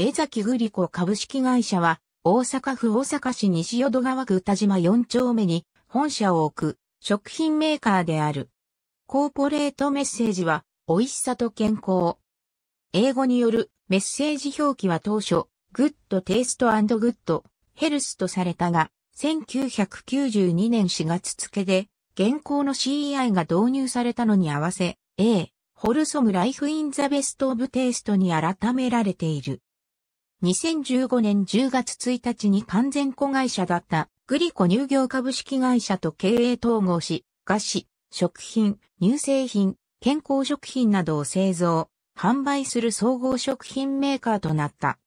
江崎グリコ株式会社は、大阪府大阪市西淀川区田島4丁目に本社を置く食品メーカーである。コーポレートメッセージは、美味しさと健康。英語によるメッセージ表記は当初、グッドテイストグッドヘルスとされたが、1992年4月付で、現行の CEI が導入されたのに合わせ、A、ホルソムライフインザベストオブテイストに改められている。2015年10月1日に完全子会社だったグリコ乳業株式会社と経営統合し、菓子、食品、乳製品、健康食品などを製造、販売する総合食品メーカーとなった。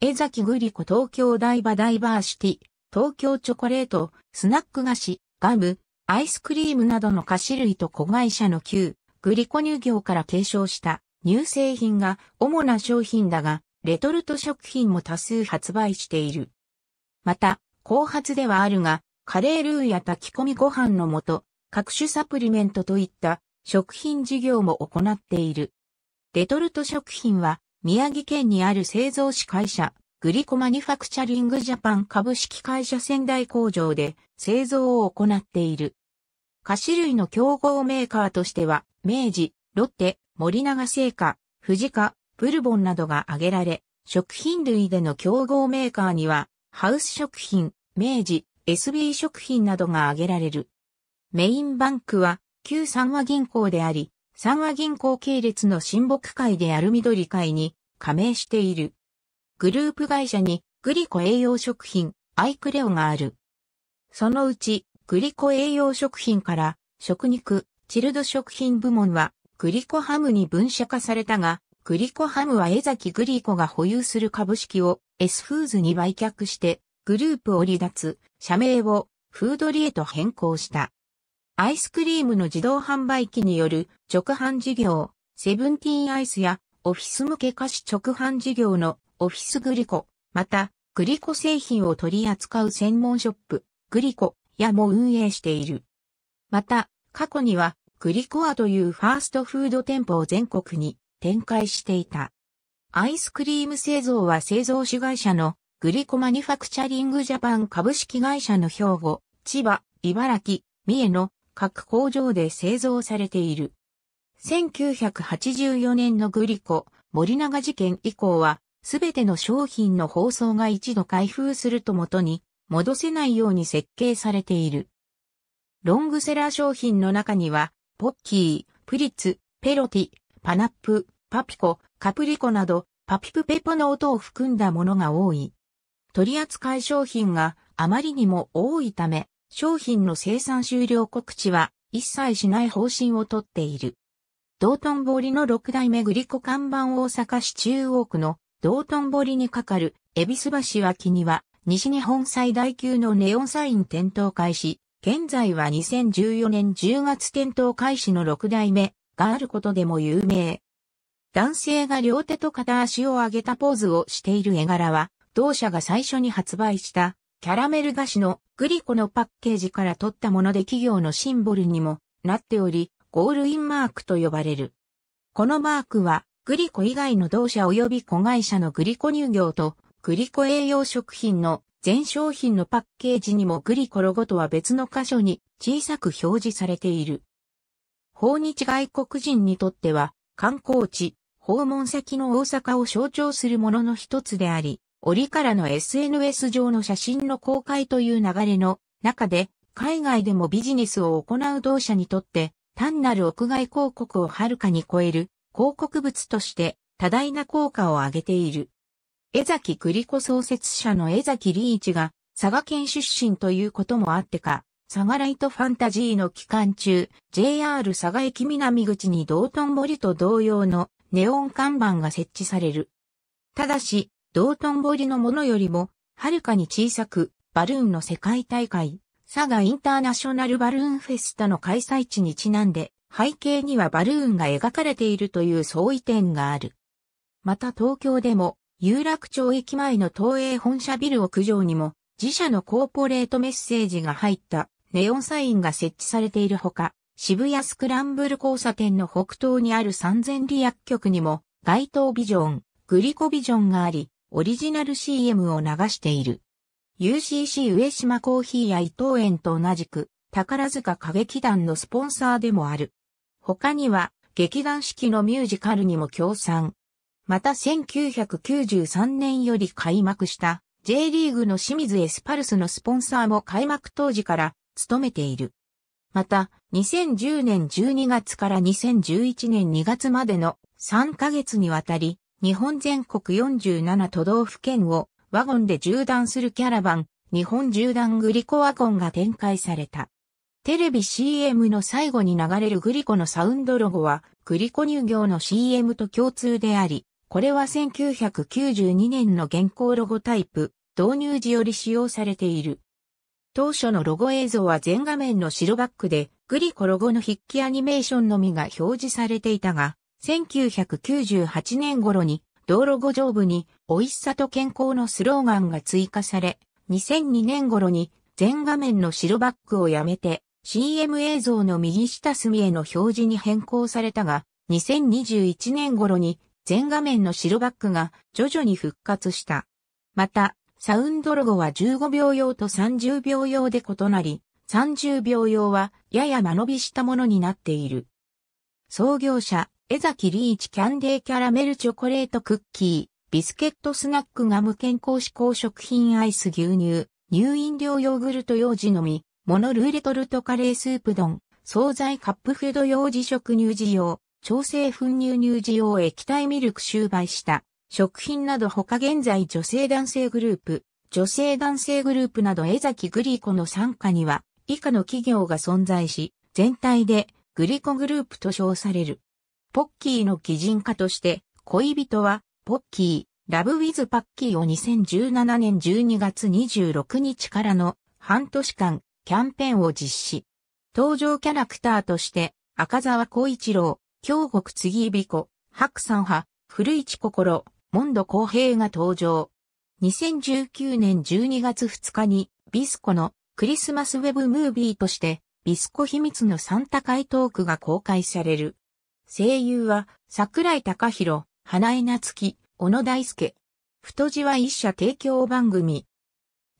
江崎グリコ東京台場ダイバーシティ、東京チョコレート、スナック菓子、ガム、アイスクリームなどの菓子類と子会社の旧、グリコ乳業から継承した乳製品が主な商品だが、レトルト食品も多数発売している。また、後発ではあるが、カレールーや炊き込みご飯のもと、各種サプリメントといった食品事業も行っている。レトルト食品は、宮城県にある製造士会社、グリコマニファクチャリングジャパン株式会社仙台工場で製造を行っている。菓子類の競合メーカーとしては、明治、ロッテ、森永製菓、富士ブルボンなどが挙げられ、食品類での競合メーカーには、ハウス食品、明治、SB 食品などが挙げられる。メインバンクは、旧三和銀行であり、三和銀行系列の親睦会である緑会に加盟している。グループ会社にグリコ栄養食品、アイクレオがある。そのうち、グリコ栄養食品から、食肉、チルド食品部門は、グリコハムに分社化されたが、グリコハムは江崎グリコが保有する株式を S フーズに売却してグループを離脱、社名をフードリエと変更した。アイスクリームの自動販売機による直販事業、セブンティーンアイスやオフィス向け菓子直販事業のオフィスグリコ、またグリコ製品を取り扱う専門ショップ、グリコやも運営している。また、過去にはグリコアというファーストフード店舗を全国に展開していた。アイスクリーム製造は製造主会社のグリコマニファクチャリングジャパン株式会社の兵庫、千葉、茨城、三重の各工場で製造されている。1984年のグリコ、森永事件以降は、すべての商品の包装が一度開封するともとに、戻せないように設計されている。ロングセラー商品の中には、ポッキー、プリツ、ペロティ、パナップ、パピコ、カプリコなど、パピプペポの音を含んだものが多い。取扱い商品があまりにも多いため、商品の生産終了告知は一切しない方針をとっている。道頓堀の六代目グリコ看板大阪市中央区の道頓堀に架かる恵比寿橋脇には西日本最大級のネオンサイン点灯開始、現在は2014年10月点灯開始の6代目があることでも有名。男性が両手と片足を上げたポーズをしている絵柄は、同社が最初に発売したキャラメル菓子のグリコのパッケージから取ったもので企業のシンボルにもなっており、ゴールインマークと呼ばれる。このマークは、グリコ以外の同社及び子会社のグリコ乳業とグリコ栄養食品の全商品のパッケージにもグリコロゴとは別の箇所に小さく表示されている。訪日外国人にとっては、観光地、訪問先の大阪を象徴するものの一つであり、折からの SNS 上の写真の公開という流れの中で、海外でもビジネスを行う同社にとって、単なる屋外広告をはるかに超える広告物として多大な効果を上げている。江崎栗子創設者の江崎リ一が佐賀県出身ということもあってか、佐賀ライトファンタジーの期間中、JR 佐賀駅南口に道頓堀と同様のネオン看板が設置される。ただし、道頓堀のものよりも、はるかに小さく、バルーンの世界大会、佐賀インターナショナルバルーンフェスタの開催地にちなんで、背景にはバルーンが描かれているという相違点がある。また東京でも、有楽町駅前の東映本社ビル屋上にも、自社のコーポレートメッセージが入ったネオンサインが設置されているほか、渋谷スクランブル交差点の北東にある三千里薬局にも、街頭ビジョン、グリコビジョンがあり、オリジナル CM を流している。UCC 上島コーヒーや伊藤園と同じく、宝塚歌劇団のスポンサーでもある。他には、劇団式のミュージカルにも協賛。また1993年より開幕した J リーグの清水エスパルスのスポンサーも開幕当時から務めている。また、2010年12月から2011年2月までの3ヶ月にわたり、日本全国47都道府県をワゴンで縦断するキャラバン、日本縦断グリコワゴンが展開された。テレビ CM の最後に流れるグリコのサウンドロゴは、グリコ乳業の CM と共通であり、これは1992年の現行ロゴタイプ、導入時より使用されている。当初のロゴ映像は全画面の白バックで、グリコロゴの筆記アニメーションのみが表示されていたが、1998年頃に、道路後上部に、美味しさと健康のスローガンが追加され、2002年頃に、全画面の白バックをやめて、CM 映像の右下隅への表示に変更されたが、2021年頃に全画面の白バックが徐々に復活した。また、サウンドロゴは15秒用と30秒用で異なり、30秒用はやや間延びしたものになっている。創業者、江崎リーチキャンデーキャラメルチョコレートクッキー、ビスケットスナックガム健康志向食品アイス牛乳、乳飲料ヨーグルト用児のみ、モノルーレトルトカレースープ丼、惣菜カップフード用児食乳児用、調整粉乳乳児用液体ミルク終売した、食品など他現在女性男性グループ、女性男性グループなど江崎グリコの参加には以下の企業が存在し、全体でグリコグループと称される。ポッキーの擬人化として恋人はポッキー、ラブウィズパッキーを2017年12月26日からの半年間キャンペーンを実施。登場キャラクターとして赤沢光一郎、京極次美子、白山派、古市心、モンド公平が登場。2019年12月2日に、ビスコのクリスマスウェブムービーとして、ビスコ秘密のサンタイトークが公開される。声優は、桜井隆弘、花江夏樹、小野大輔。太字は一社提供番組。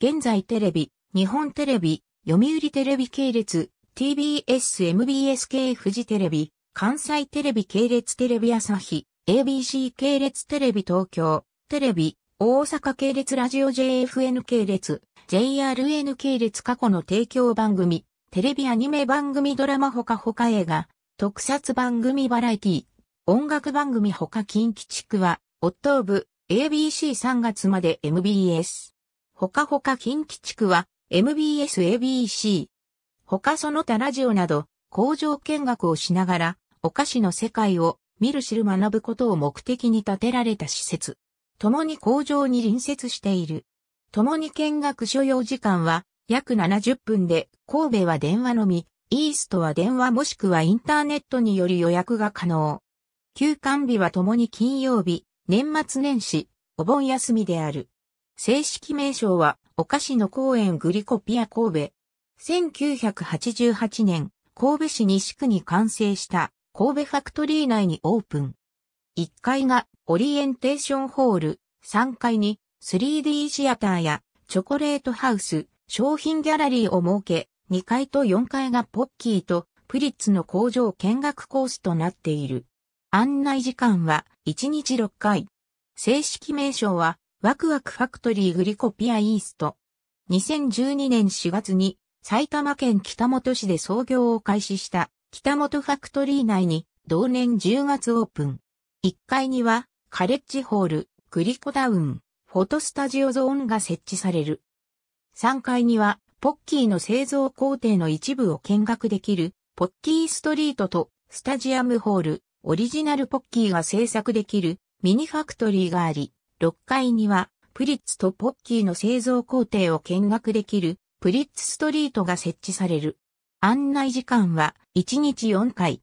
現在テレビ、日本テレビ、読売テレビ系列、TBS MBS 系富士テレビ、関西テレビ系列テレビ朝日、ABC 系列テレビ東京、テレビ、大阪系列ラジオ JFN 系列、JRN 系列過去の提供番組、テレビアニメ番組ドラマほかほか映画、特撮番組バラエティ、音楽番組ほか近畿地区は、オットーブ、ABC3 月まで MBS。ほかほか近畿地区は、MBSABC。ほかその他ラジオなど、工場見学をしながら、お菓子の世界を見る知る学ぶことを目的に建てられた施設。共に工場に隣接している。共に見学所要時間は約70分で、神戸は電話のみ、イーストは電話もしくはインターネットにより予約が可能。休館日は共に金曜日、年末年始、お盆休みである。正式名称は、お菓子の公園グリコピア神戸。1988年、神戸市西区に完成した神戸ファクトリー内にオープン。1階がオリエンテーションホール、3階に 3D シアターやチョコレートハウス、商品ギャラリーを設け、2階と4階がポッキーとプリッツの工場見学コースとなっている。案内時間は1日6回。正式名称はワクワクファクトリーグリコピアイースト。2012年4月に埼玉県北本市で創業を開始した北本ファクトリー内に同年10月オープン。1階にはカレッジホール、グリコダウン、フォトスタジオゾーンが設置される。3階にはポッキーの製造工程の一部を見学できるポッキーストリートとスタジアムホール、オリジナルポッキーが制作できるミニファクトリーがあり、6階にはプリッツとポッキーの製造工程を見学できるプリッツストリートが設置される。案内時間は1日4回。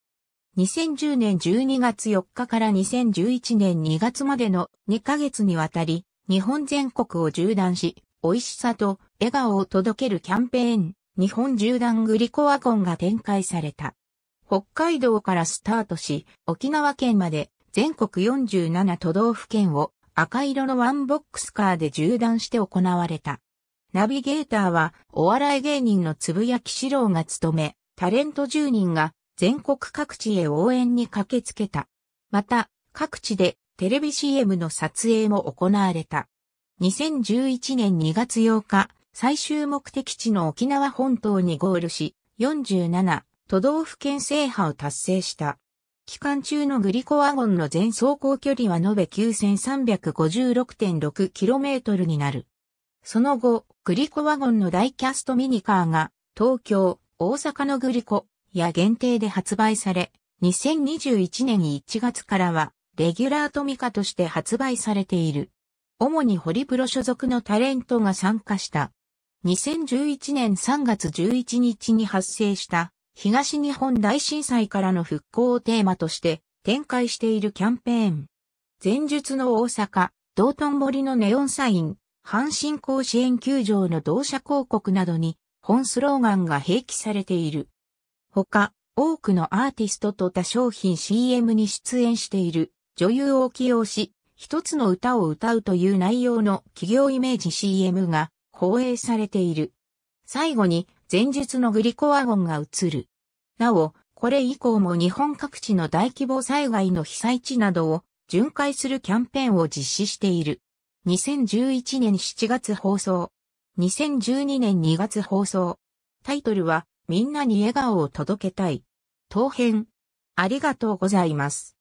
2010年12月4日から2011年2月までの2ヶ月にわたり、日本全国を縦断し、美味しさと笑顔を届けるキャンペーン、日本縦断グリコワゴンが展開された。北海道からスタートし、沖縄県まで全国47都道府県を赤色のワンボックスカーで縦断して行われた。ナビゲーターはお笑い芸人のつぶやきしろうが務め、タレント10人が全国各地へ応援に駆けつけた。また、各地でテレビ CM の撮影も行われた。2011年2月8日、最終目的地の沖縄本島にゴールし、47都道府県制覇を達成した。期間中のグリコワゴンの全走行距離は延べ 9356.6km になる。その後、グリコワゴンのダイキャストミニカーが、東京、大阪のグリコや限定で発売され、2021年1月からは、レギュラートミカとして発売されている。主にホリプロ所属のタレントが参加した。2011年3月11日に発生した東日本大震災からの復興をテーマとして展開しているキャンペーン。前述の大阪、道頓堀のネオンサイン、阪神甲子園球場の同社広告などに本スローガンが併記されている。他、多くのアーティストと他商品 CM に出演している女優を起用し、一つの歌を歌うという内容の企業イメージ CM が放映されている。最後に前述のグリコワゴンが映る。なお、これ以降も日本各地の大規模災害の被災地などを巡回するキャンペーンを実施している。2011年7月放送。2012年2月放送。タイトルは、みんなに笑顔を届けたい。当編。ありがとうございます。